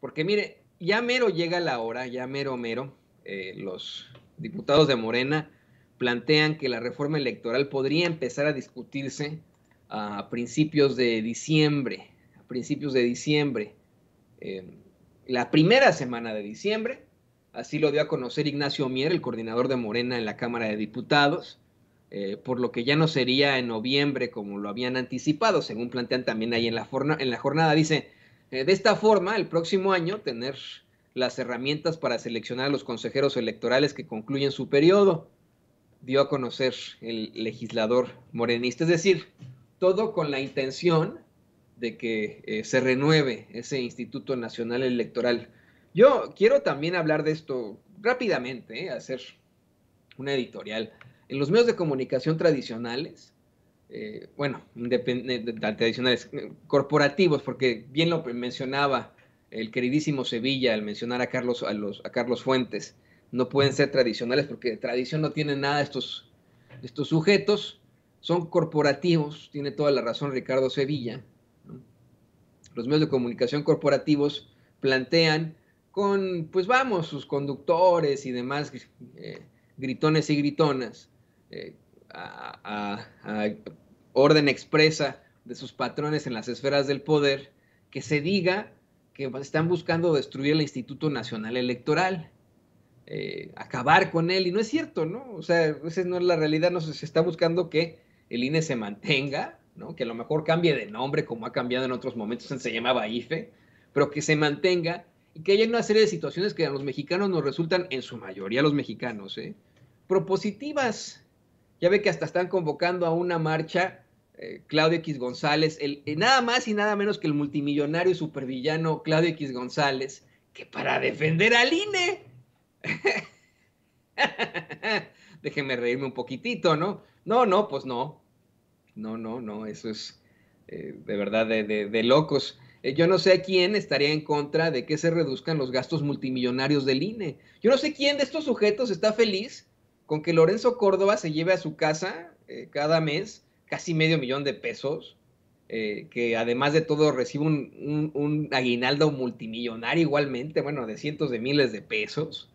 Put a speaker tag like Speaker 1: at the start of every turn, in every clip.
Speaker 1: Porque mire, ya mero llega la hora, ya mero mero, eh, los diputados de Morena plantean que la reforma electoral podría empezar a discutirse a principios de diciembre, a principios de diciembre, eh, la primera semana de diciembre, así lo dio a conocer Ignacio Mier, el coordinador de Morena en la Cámara de Diputados, eh, por lo que ya no sería en noviembre como lo habían anticipado, según plantean también ahí en la, en la jornada, dice, eh, de esta forma, el próximo año tener las herramientas para seleccionar a los consejeros electorales que concluyen su periodo, dio a conocer el legislador morenista. Es decir, todo con la intención de que eh, se renueve ese Instituto Nacional Electoral. Yo quiero también hablar de esto rápidamente, ¿eh? hacer una editorial. En los medios de comunicación tradicionales, eh, bueno, tradicionales, eh, corporativos, porque bien lo mencionaba el queridísimo Sevilla al mencionar a Carlos, a los, a Carlos Fuentes, no pueden ser tradicionales porque de tradición no tienen nada estos, estos sujetos, son corporativos, tiene toda la razón Ricardo Sevilla. Los medios de comunicación corporativos plantean con, pues vamos, sus conductores y demás eh, gritones y gritonas, a, orden expresa de sus patrones en las esferas del poder, que se diga que están buscando destruir el Instituto Nacional Electoral, eh, acabar con él, y no es cierto, ¿no? O sea, esa no es la realidad, no se está buscando que el INE se mantenga, ¿no? Que a lo mejor cambie de nombre, como ha cambiado en otros momentos, se llamaba IFE, pero que se mantenga y que haya una serie de situaciones que a los mexicanos nos resultan, en su mayoría los mexicanos, ¿eh? propositivas, ya ve que hasta están convocando a una marcha eh, Claudio X González, el, eh, nada más y nada menos que el multimillonario y supervillano Claudio X González, que para defender al INE. Déjeme reírme un poquitito, ¿no? No, no, pues no. No, no, no, eso es eh, de verdad de, locos. yo no sé quién estaría en contra de que se reduzcan los gastos multimillonarios del INE. Yo no sé quién de estos sujetos está feliz con que Lorenzo Córdoba se lleve a su casa eh, cada mes casi medio millón de pesos, eh, que además de todo recibe un, aguinaldo multimillonario igualmente, bueno, de cientos de miles de pesos,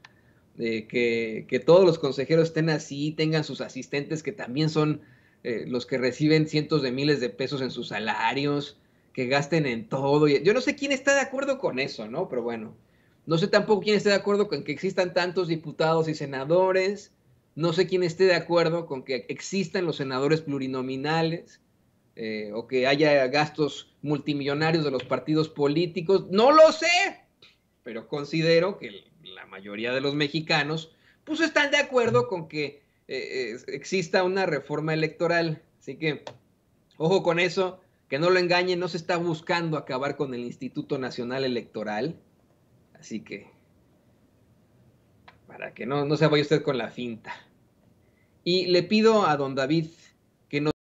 Speaker 1: que, que, todos los consejeros estén así, tengan sus asistentes que también son eh, los que reciben cientos de miles de pesos en sus salarios, que gasten en todo. Yo no sé quién está de acuerdo con eso, ¿no? Pero bueno, no sé tampoco quién está de acuerdo con que existan tantos diputados y senadores no sé quién esté de acuerdo con que existan los senadores plurinominales eh, o que haya gastos multimillonarios de los partidos políticos. No lo sé, pero considero que la mayoría de los mexicanos pues están de acuerdo con que eh, exista una reforma electoral. Así que, ojo con eso, que no lo engañen, no se está buscando acabar con el Instituto Nacional Electoral. Así que que no, no se vaya usted con la finta. Y le pido a don David que no